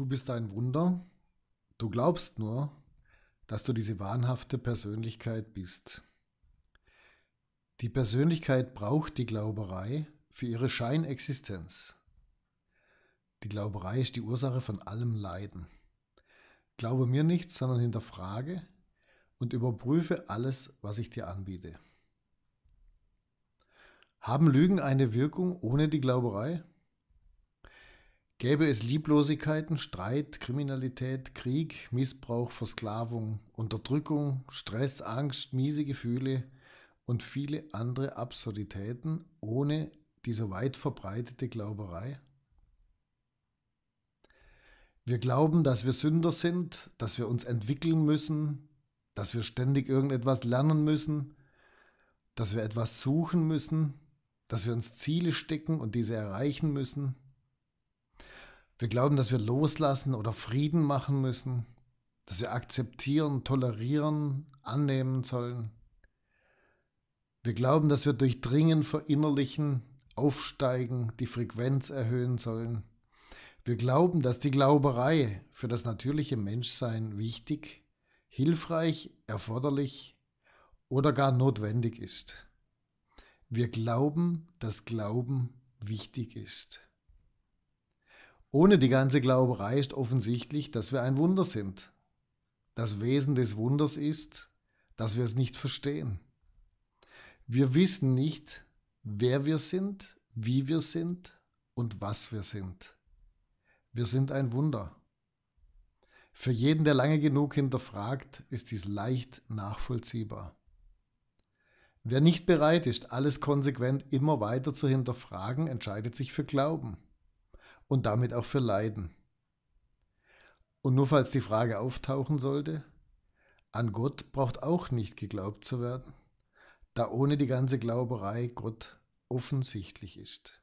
Du bist ein Wunder. Du glaubst nur, dass du diese wahnhafte Persönlichkeit bist. Die Persönlichkeit braucht die Glauberei für ihre Scheinexistenz. Die Glauberei ist die Ursache von allem Leiden. Glaube mir nichts, sondern hinterfrage und überprüfe alles, was ich dir anbiete. Haben Lügen eine Wirkung ohne die Glauberei? Gäbe es Lieblosigkeiten, Streit, Kriminalität, Krieg, Missbrauch, Versklavung, Unterdrückung, Stress, Angst, miese Gefühle und viele andere Absurditäten ohne diese weit verbreitete Glauberei? Wir glauben, dass wir Sünder sind, dass wir uns entwickeln müssen, dass wir ständig irgendetwas lernen müssen, dass wir etwas suchen müssen, dass wir uns Ziele stecken und diese erreichen müssen wir glauben, dass wir loslassen oder Frieden machen müssen, dass wir akzeptieren, tolerieren, annehmen sollen. Wir glauben, dass wir durchdringen, verinnerlichen, aufsteigen, die Frequenz erhöhen sollen. Wir glauben, dass die Glauberei für das natürliche Menschsein wichtig, hilfreich, erforderlich oder gar notwendig ist. Wir glauben, dass Glauben wichtig ist. Ohne die ganze Glauberei ist offensichtlich, dass wir ein Wunder sind. Das Wesen des Wunders ist, dass wir es nicht verstehen. Wir wissen nicht, wer wir sind, wie wir sind und was wir sind. Wir sind ein Wunder. Für jeden, der lange genug hinterfragt, ist dies leicht nachvollziehbar. Wer nicht bereit ist, alles konsequent immer weiter zu hinterfragen, entscheidet sich für Glauben und damit auch für Leiden. Und nur falls die Frage auftauchen sollte, an Gott braucht auch nicht geglaubt zu werden, da ohne die ganze Glauberei Gott offensichtlich ist.